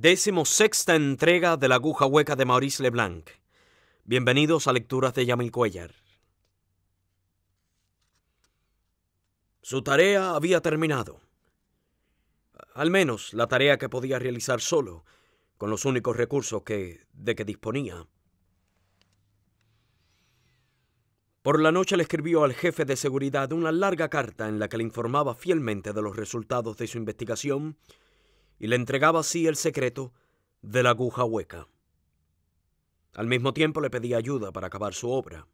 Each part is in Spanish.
Décimo sexta entrega de la aguja hueca de Maurice Leblanc. Bienvenidos a Lecturas de Yamil Cuellar. Su tarea había terminado. Al menos la tarea que podía realizar solo, con los únicos recursos que, de que disponía. Por la noche le escribió al jefe de seguridad una larga carta en la que le informaba fielmente de los resultados de su investigación y le entregaba así el secreto de la aguja hueca. Al mismo tiempo le pedía ayuda para acabar su obra.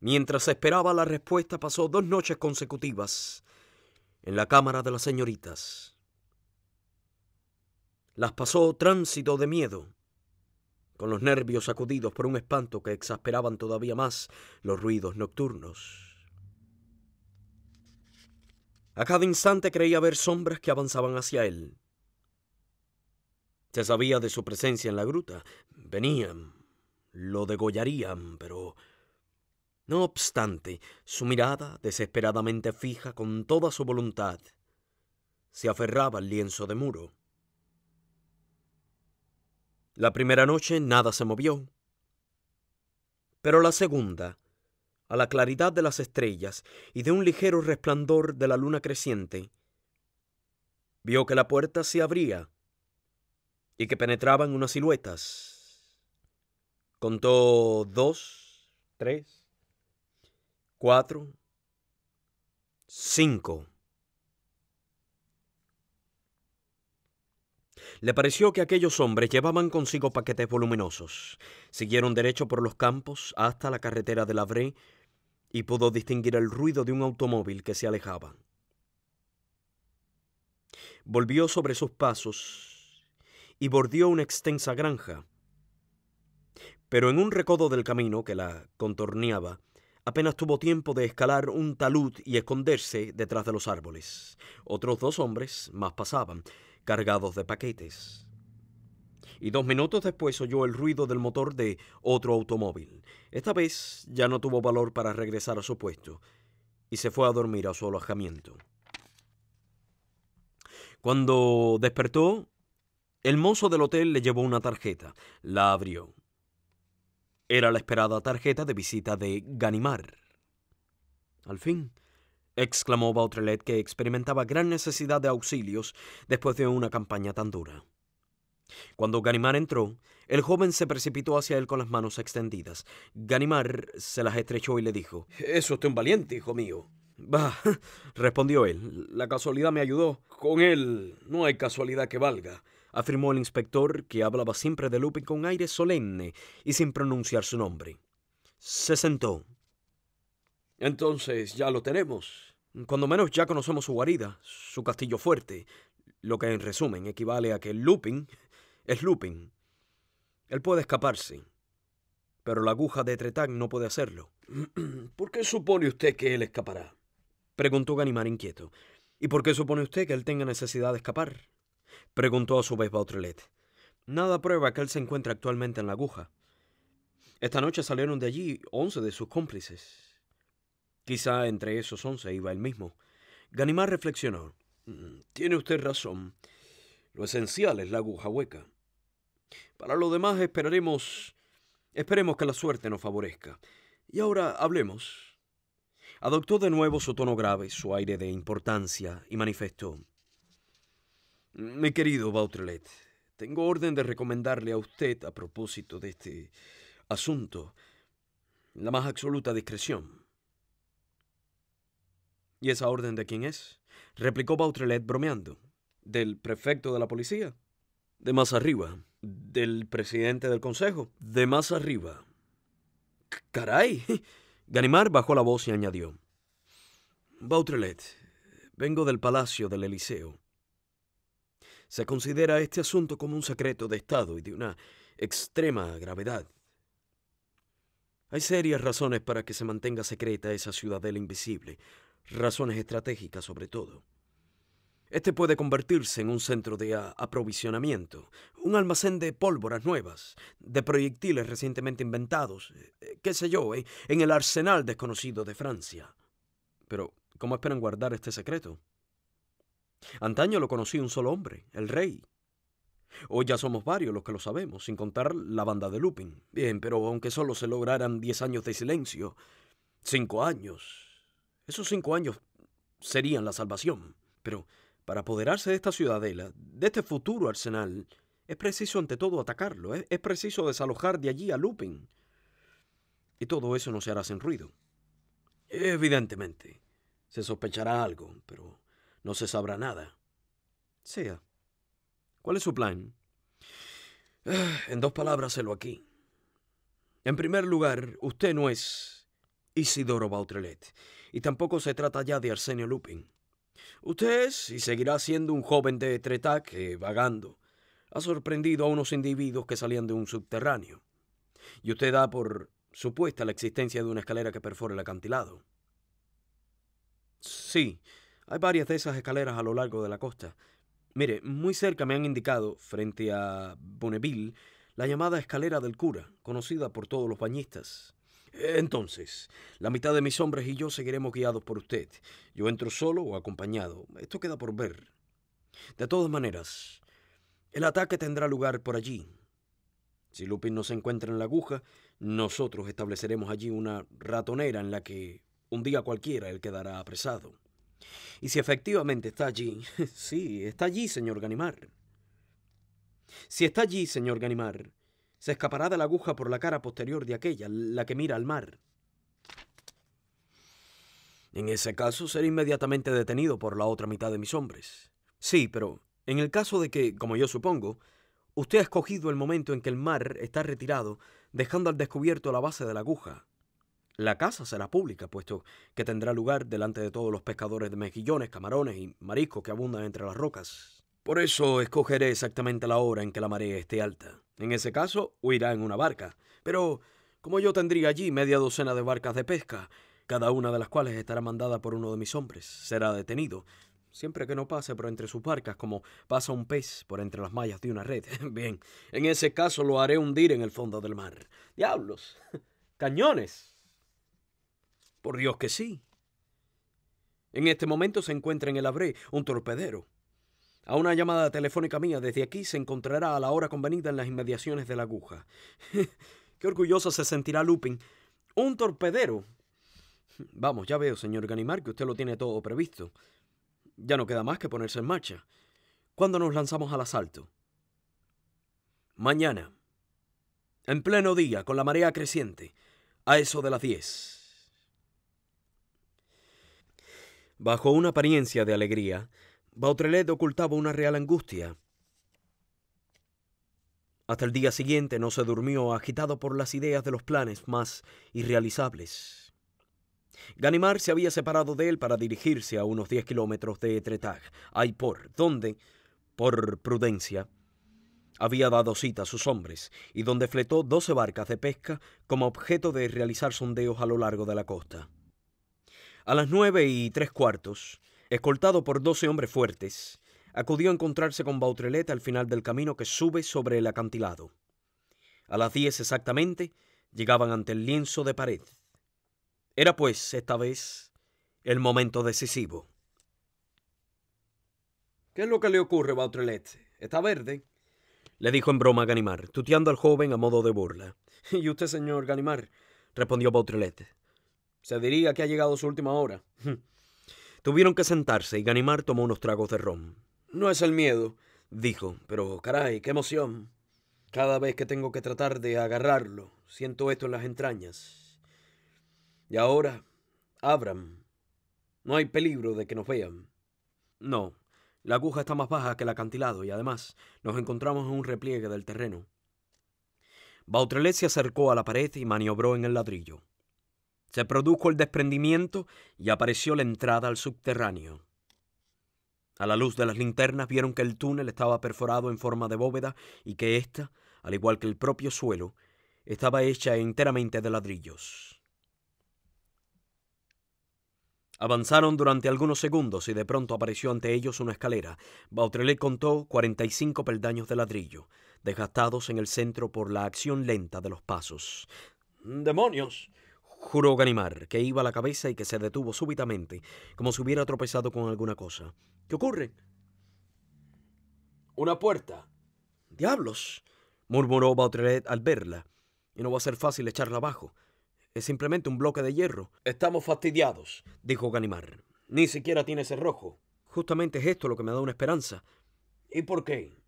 Mientras esperaba la respuesta pasó dos noches consecutivas en la cámara de las señoritas. Las pasó tránsito de miedo, con los nervios sacudidos por un espanto que exasperaban todavía más los ruidos nocturnos. A cada instante creía ver sombras que avanzaban hacia él. Se sabía de su presencia en la gruta. Venían, lo degollarían, pero... No obstante, su mirada, desesperadamente fija con toda su voluntad, se aferraba al lienzo de muro. La primera noche nada se movió, pero la segunda a la claridad de las estrellas y de un ligero resplandor de la luna creciente, vio que la puerta se abría y que penetraban unas siluetas. Contó dos, tres, cuatro, cinco. Le pareció que aquellos hombres llevaban consigo paquetes voluminosos. Siguieron derecho por los campos hasta la carretera de Lavré, y pudo distinguir el ruido de un automóvil que se alejaba. Volvió sobre sus pasos y bordeó una extensa granja, pero en un recodo del camino que la contorneaba, apenas tuvo tiempo de escalar un talud y esconderse detrás de los árboles. Otros dos hombres más pasaban, cargados de paquetes y dos minutos después oyó el ruido del motor de otro automóvil. Esta vez ya no tuvo valor para regresar a su puesto y se fue a dormir a su alojamiento. Cuando despertó, el mozo del hotel le llevó una tarjeta. La abrió. Era la esperada tarjeta de visita de Ganimar. Al fin, exclamó Bautrelet que experimentaba gran necesidad de auxilios después de una campaña tan dura. Cuando Ganimar entró, el joven se precipitó hacia él con las manos extendidas. Ganimar se las estrechó y le dijo, Es usted un valiente, hijo mío. Bah, respondió él, la casualidad me ayudó. Con él no hay casualidad que valga, afirmó el inspector, que hablaba siempre de Lupin con aire solemne y sin pronunciar su nombre. Se sentó. Entonces ya lo tenemos. Cuando menos ya conocemos su guarida, su castillo fuerte, lo que en resumen equivale a que Lupin es Lupin. Él puede escaparse, pero la aguja de Tretac no puede hacerlo. ¿Por qué supone usted que él escapará? Preguntó Ganimar inquieto. ¿Y por qué supone usted que él tenga necesidad de escapar? Preguntó a su vez Bautrelet. Nada prueba que él se encuentre actualmente en la aguja. Esta noche salieron de allí once de sus cómplices. Quizá entre esos once iba él mismo. Ganimar reflexionó. Mm, tiene usted razón. Lo esencial es la aguja hueca. Para lo demás esperaremos, esperemos que la suerte nos favorezca. Y ahora hablemos. Adoptó de nuevo su tono grave, su aire de importancia, y manifestó. Mi querido Bautrelet, tengo orden de recomendarle a usted, a propósito de este asunto, la más absoluta discreción. ¿Y esa orden de quién es? replicó Bautrelet bromeando del prefecto de la policía, de más arriba, del presidente del consejo, de más arriba. caray. Ganimar bajó la voz y añadió. Bautrelet, vengo del Palacio del Eliseo. Se considera este asunto como un secreto de Estado y de una extrema gravedad. Hay serias razones para que se mantenga secreta esa ciudadela invisible, razones estratégicas sobre todo. Este puede convertirse en un centro de aprovisionamiento, un almacén de pólvoras nuevas, de proyectiles recientemente inventados, eh, eh, qué sé yo, eh, en el arsenal desconocido de Francia. Pero, ¿cómo esperan guardar este secreto? Antaño lo conocía un solo hombre, el rey. Hoy ya somos varios los que lo sabemos, sin contar la banda de Lupin. Bien, pero aunque solo se lograran diez años de silencio, cinco años, esos cinco años serían la salvación. Pero, para apoderarse de esta ciudadela, de este futuro arsenal, es preciso ante todo atacarlo, es, preciso desalojar de allí a Lupin. Y todo eso no se hará sin ruido. Evidentemente, se sospechará algo, pero no se sabrá nada. Sea. ¿Cuál es su plan? Ah, en dos palabras, sélo aquí. En primer lugar, usted no es Isidoro Bautrelet, y tampoco se trata ya de Arsenio Lupin. Usted y seguirá siendo un joven de tretaque vagando. Ha sorprendido a unos individuos que salían de un subterráneo. Y usted da por supuesta la existencia de una escalera que perfora el acantilado. Sí, hay varias de esas escaleras a lo largo de la costa. Mire, muy cerca me han indicado, frente a Bonneville, la llamada escalera del cura, conocida por todos los bañistas. Entonces, la mitad de mis hombres y yo seguiremos guiados por usted. Yo entro solo o acompañado. Esto queda por ver. De todas maneras, el ataque tendrá lugar por allí. Si Lupin no se encuentra en la aguja, nosotros estableceremos allí una ratonera en la que un día cualquiera él quedará apresado. Y si efectivamente está allí, sí, está allí, señor Ganimar. Si está allí, señor Ganimar, se escapará de la aguja por la cara posterior de aquella, la que mira al mar. En ese caso, seré inmediatamente detenido por la otra mitad de mis hombres. Sí, pero en el caso de que, como yo supongo, usted ha escogido el momento en que el mar está retirado, dejando al descubierto la base de la aguja. La casa será pública, puesto que tendrá lugar delante de todos los pescadores de mejillones, camarones y mariscos que abundan entre las rocas. Por eso escogeré exactamente la hora en que la marea esté alta. En ese caso, huirá en una barca. Pero, como yo tendría allí media docena de barcas de pesca, cada una de las cuales estará mandada por uno de mis hombres, será detenido, siempre que no pase por entre sus barcas como pasa un pez por entre las mallas de una red. Bien, en ese caso lo haré hundir en el fondo del mar. Diablos, cañones. Por Dios que sí. En este momento se encuentra en el Abré un torpedero. A una llamada telefónica mía desde aquí se encontrará a la hora convenida en las inmediaciones de la aguja. Qué orgulloso se sentirá Lupin. Un torpedero. Vamos, ya veo, señor Ganimar, que usted lo tiene todo previsto. Ya no queda más que ponerse en marcha. ¿Cuándo nos lanzamos al asalto? Mañana. En pleno día, con la marea creciente. A eso de las diez. Bajo una apariencia de alegría, Bautrelet ocultaba una real angustia. Hasta el día siguiente no se durmió, agitado por las ideas de los planes más irrealizables. Ganimar se había separado de él para dirigirse a unos 10 kilómetros de Etretaj, Aipor, donde, por prudencia, había dado cita a sus hombres y donde fletó 12 barcas de pesca como objeto de realizar sondeos a lo largo de la costa. A las nueve y tres cuartos, Escoltado por doce hombres fuertes, acudió a encontrarse con Bautrelet al final del camino que sube sobre el acantilado. A las diez exactamente llegaban ante el lienzo de pared. Era pues, esta vez, el momento decisivo. ¿Qué es lo que le ocurre, Bautrelet? Está verde. Le dijo en broma Ganimar, tuteando al joven a modo de burla. ¿Y usted, señor Ganimar? respondió Bautrelet. Se diría que ha llegado su última hora. Tuvieron que sentarse y Ganimar tomó unos tragos de ron. No es el miedo, dijo, pero caray, qué emoción. Cada vez que tengo que tratar de agarrarlo, siento esto en las entrañas. Y ahora, Abram, No hay peligro de que nos vean. No, la aguja está más baja que el acantilado y además nos encontramos en un repliegue del terreno. Bautrelet se acercó a la pared y maniobró en el ladrillo. Se produjo el desprendimiento y apareció la entrada al subterráneo. A la luz de las linternas vieron que el túnel estaba perforado en forma de bóveda y que ésta, al igual que el propio suelo, estaba hecha enteramente de ladrillos. Avanzaron durante algunos segundos y de pronto apareció ante ellos una escalera. Bautrelet contó 45 peldaños de ladrillo, desgastados en el centro por la acción lenta de los pasos. ¡Demonios! Juró Ganimar que iba a la cabeza y que se detuvo súbitamente, como si hubiera tropezado con alguna cosa. ¿Qué ocurre? Una puerta. Diablos, murmuró Bautrelet al verla. Y no va a ser fácil echarla abajo. Es simplemente un bloque de hierro. Estamos fastidiados, dijo Ganimar. Ni siquiera tiene cerrojo. Justamente es esto lo que me da una esperanza. ¿Y por qué?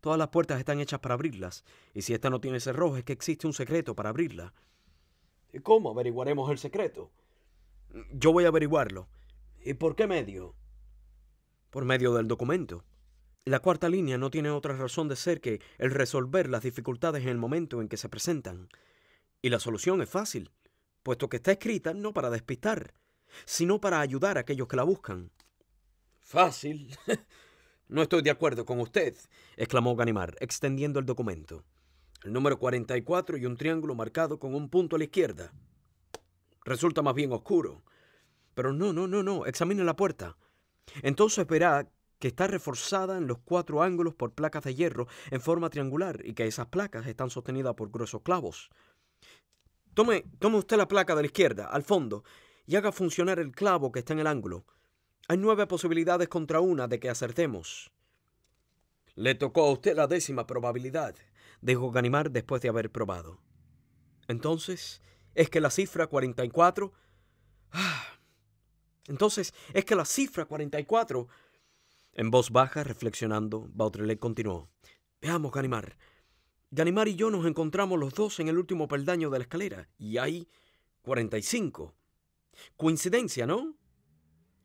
Todas las puertas están hechas para abrirlas, y si esta no tiene cerrojo es que existe un secreto para abrirla. ¿Cómo averiguaremos el secreto? Yo voy a averiguarlo. ¿Y por qué medio? Por medio del documento. La cuarta línea no tiene otra razón de ser que el resolver las dificultades en el momento en que se presentan. Y la solución es fácil, puesto que está escrita no para despistar, sino para ayudar a aquellos que la buscan. Fácil. no estoy de acuerdo con usted, exclamó Ganimar, extendiendo el documento el número 44 y un triángulo marcado con un punto a la izquierda. Resulta más bien oscuro. Pero no, no, no, no, examine la puerta. Entonces verá que está reforzada en los cuatro ángulos por placas de hierro en forma triangular y que esas placas están sostenidas por gruesos clavos. Tome, tome usted la placa de la izquierda, al fondo, y haga funcionar el clavo que está en el ángulo. Hay nueve posibilidades contra una de que acertemos. Le tocó a usted la décima probabilidad. Dijo Ganimar después de haber probado. Entonces, es que la cifra 44... Ah, entonces, es que la cifra 44... En voz baja, reflexionando, Bautrelet continuó. Veamos, Ganimar. Ganimar y yo nos encontramos los dos en el último peldaño de la escalera, y hay 45. Coincidencia, ¿no?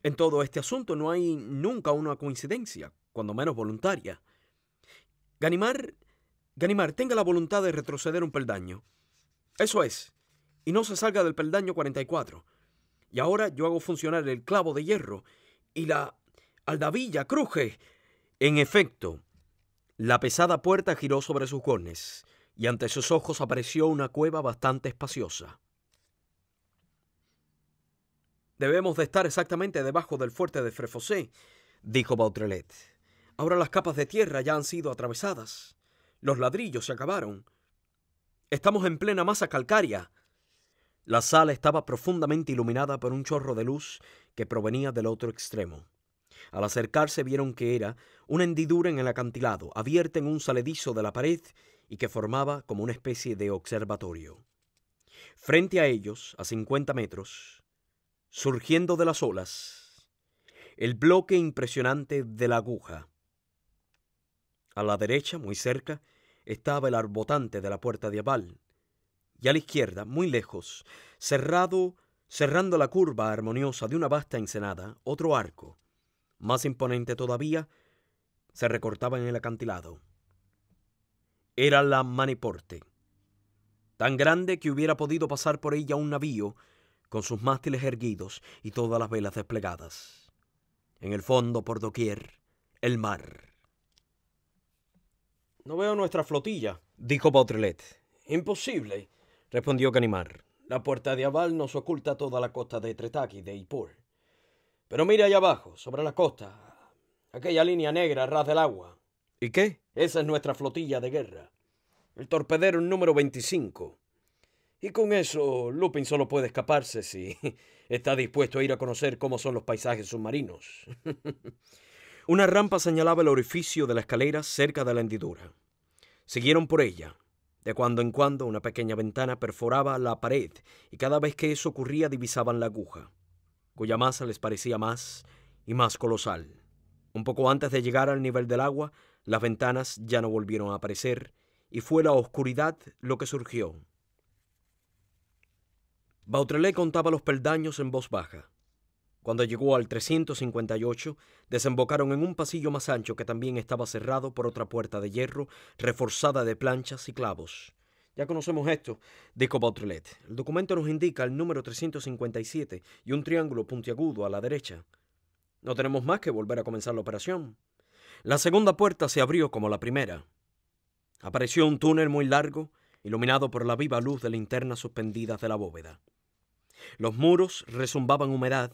En todo este asunto no hay nunca una coincidencia, cuando menos voluntaria. Ganimar Ganimar, tenga la voluntad de retroceder un peldaño. Eso es. Y no se salga del peldaño 44. Y ahora yo hago funcionar el clavo de hierro y la aldabilla cruje. En efecto, la pesada puerta giró sobre sus gones, y ante sus ojos apareció una cueva bastante espaciosa. Debemos de estar exactamente debajo del fuerte de Frefosé, dijo Bautrelet. Ahora las capas de tierra ya han sido atravesadas. Los ladrillos se acabaron. Estamos en plena masa calcárea. La sala estaba profundamente iluminada por un chorro de luz que provenía del otro extremo. Al acercarse vieron que era una hendidura en el acantilado, abierta en un saledizo de la pared y que formaba como una especie de observatorio. Frente a ellos, a 50 metros, surgiendo de las olas, el bloque impresionante de la aguja. A la derecha, muy cerca, estaba el arbotante de la puerta de Aval Y a la izquierda, muy lejos, cerrado, cerrando la curva armoniosa de una vasta ensenada, otro arco, más imponente todavía, se recortaba en el acantilado. Era la Maniporte, tan grande que hubiera podido pasar por ella un navío con sus mástiles erguidos y todas las velas desplegadas. En el fondo, por doquier, el mar no veo nuestra flotilla, dijo Bautrelet. Imposible, respondió Canimar. La puerta de Aval nos oculta toda la costa de Tretaki, de Ipur. Pero mira allá abajo, sobre la costa, aquella línea negra ras del agua. ¿Y qué? Esa es nuestra flotilla de guerra. El torpedero número 25. Y con eso, Lupin solo puede escaparse si está dispuesto a ir a conocer cómo son los paisajes submarinos. Una rampa señalaba el orificio de la escalera cerca de la hendidura. Siguieron por ella. De cuando en cuando una pequeña ventana perforaba la pared y cada vez que eso ocurría divisaban la aguja, cuya masa les parecía más y más colosal. Un poco antes de llegar al nivel del agua, las ventanas ya no volvieron a aparecer y fue la oscuridad lo que surgió. Bautrelé contaba los peldaños en voz baja. Cuando llegó al 358, desembocaron en un pasillo más ancho que también estaba cerrado por otra puerta de hierro reforzada de planchas y clavos. Ya conocemos esto, dijo Bautrelet. El documento nos indica el número 357 y un triángulo puntiagudo a la derecha. No tenemos más que volver a comenzar la operación. La segunda puerta se abrió como la primera. Apareció un túnel muy largo, iluminado por la viva luz de linternas suspendidas de la bóveda. Los muros resumbaban humedad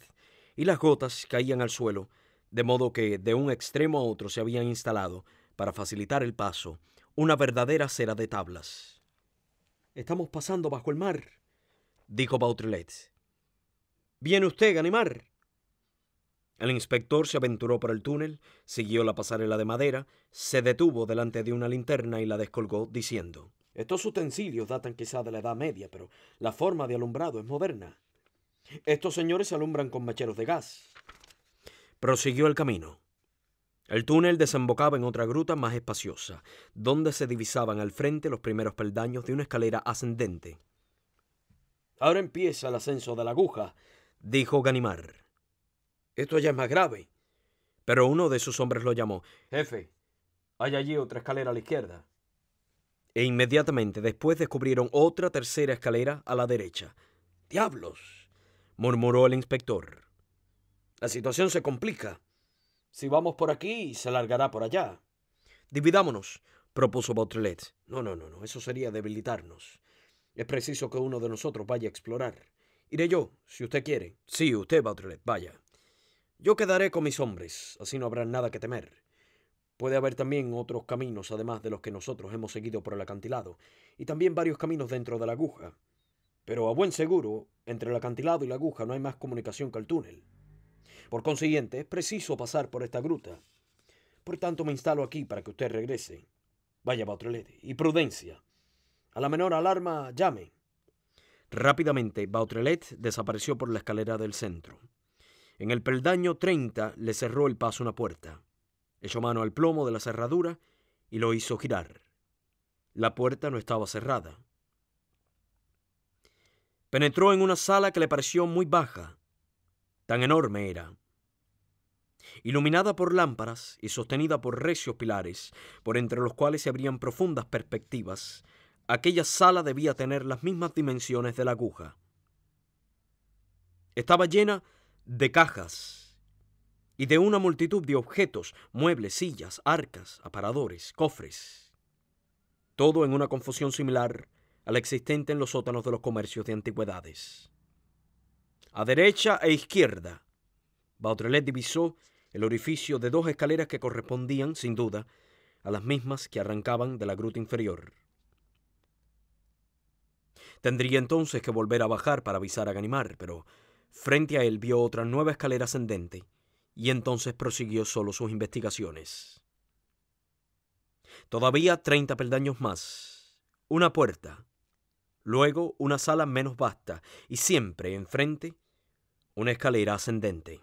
y las gotas caían al suelo, de modo que de un extremo a otro se habían instalado, para facilitar el paso, una verdadera cera de tablas. Estamos pasando bajo el mar, dijo Bautrelet. ¿Viene usted, Ganimar? El inspector se aventuró por el túnel, siguió la pasarela de madera, se detuvo delante de una linterna y la descolgó, diciendo: Estos utensilios datan quizá de la Edad Media, pero la forma de alumbrado es moderna. Estos señores se alumbran con macheros de gas. Prosiguió el camino. El túnel desembocaba en otra gruta más espaciosa, donde se divisaban al frente los primeros peldaños de una escalera ascendente. Ahora empieza el ascenso de la aguja, dijo Ganimar. Esto ya es más grave. Pero uno de sus hombres lo llamó. Jefe, hay allí otra escalera a la izquierda. E inmediatamente después descubrieron otra tercera escalera a la derecha. ¡Diablos! murmuró el inspector. La situación se complica. Si vamos por aquí, se largará por allá. Dividámonos, propuso Bautrelet. No, no, no, no, eso sería debilitarnos. Es preciso que uno de nosotros vaya a explorar. Iré yo, si usted quiere. Sí, usted, Bautrelet, vaya. Yo quedaré con mis hombres, así no habrá nada que temer. Puede haber también otros caminos, además de los que nosotros hemos seguido por el acantilado, y también varios caminos dentro de la aguja. Pero a buen seguro, entre el acantilado y la aguja no hay más comunicación que el túnel. Por consiguiente, es preciso pasar por esta gruta. Por tanto, me instalo aquí para que usted regrese. Vaya, Bautrelete, y prudencia. A la menor alarma, llame. Rápidamente, Bautrelet desapareció por la escalera del centro. En el peldaño 30 le cerró el paso una puerta. Echó mano al plomo de la cerradura y lo hizo girar. La puerta no estaba cerrada. Penetró en una sala que le pareció muy baja, tan enorme era. Iluminada por lámparas y sostenida por recios pilares, por entre los cuales se abrían profundas perspectivas, aquella sala debía tener las mismas dimensiones de la aguja. Estaba llena de cajas y de una multitud de objetos, muebles, sillas, arcas, aparadores, cofres. Todo en una confusión similar existente en los sótanos de los comercios de antigüedades. A derecha e izquierda, Bautrelet divisó el orificio de dos escaleras que correspondían, sin duda, a las mismas que arrancaban de la gruta inferior. Tendría entonces que volver a bajar para avisar a Ganimar, pero frente a él vio otra nueva escalera ascendente, y entonces prosiguió solo sus investigaciones. Todavía treinta peldaños más, una puerta, luego una sala menos vasta y siempre enfrente una escalera ascendente.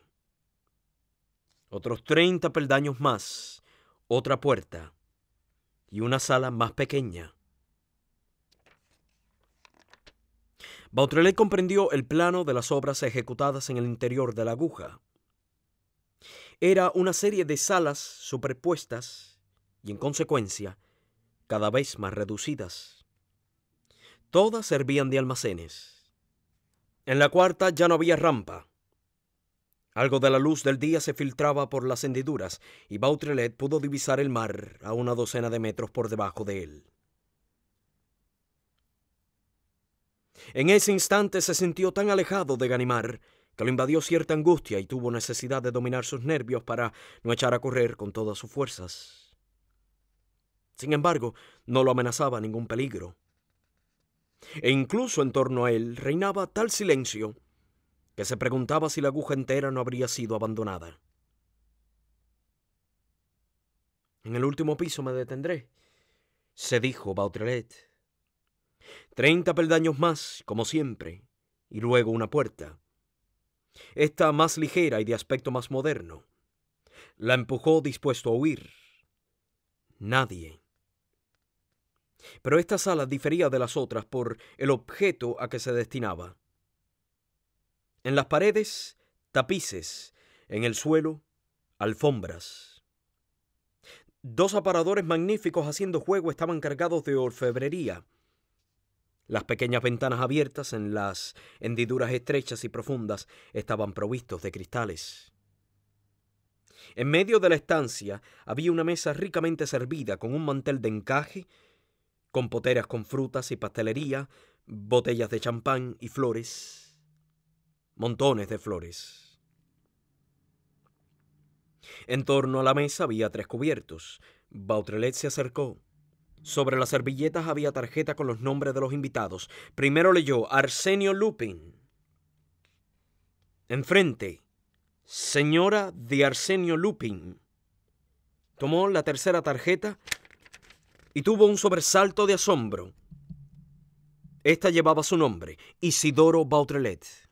Otros 30 peldaños más, otra puerta y una sala más pequeña. Bautrelet comprendió el plano de las obras ejecutadas en el interior de la aguja. Era una serie de salas superpuestas y en consecuencia cada vez más reducidas. Todas servían de almacenes. En la cuarta ya no había rampa. Algo de la luz del día se filtraba por las hendiduras y Bautrelet pudo divisar el mar a una docena de metros por debajo de él. En ese instante se sintió tan alejado de Ganimar que lo invadió cierta angustia y tuvo necesidad de dominar sus nervios para no echar a correr con todas sus fuerzas. Sin embargo, no lo amenazaba ningún peligro e incluso en torno a él reinaba tal silencio que se preguntaba si la aguja entera no habría sido abandonada. En el último piso me detendré, se dijo Bautrelet. Treinta peldaños más, como siempre, y luego una puerta. Esta más ligera y de aspecto más moderno. La empujó dispuesto a huir. Nadie pero esta sala difería de las otras por el objeto a que se destinaba. En las paredes, tapices, en el suelo, alfombras. Dos aparadores magníficos haciendo juego estaban cargados de orfebrería. Las pequeñas ventanas abiertas en las hendiduras estrechas y profundas estaban provistos de cristales. En medio de la estancia había una mesa ricamente servida con un mantel de encaje compoteras con frutas y pastelería, botellas de champán y flores, montones de flores. En torno a la mesa había tres cubiertos. Bautrelet se acercó. Sobre las servilletas había tarjeta con los nombres de los invitados. Primero leyó Arsenio Lupin. Enfrente, señora de Arsenio Lupin. Tomó la tercera tarjeta y tuvo un sobresalto de asombro. Esta llevaba su nombre, Isidoro Bautrelet.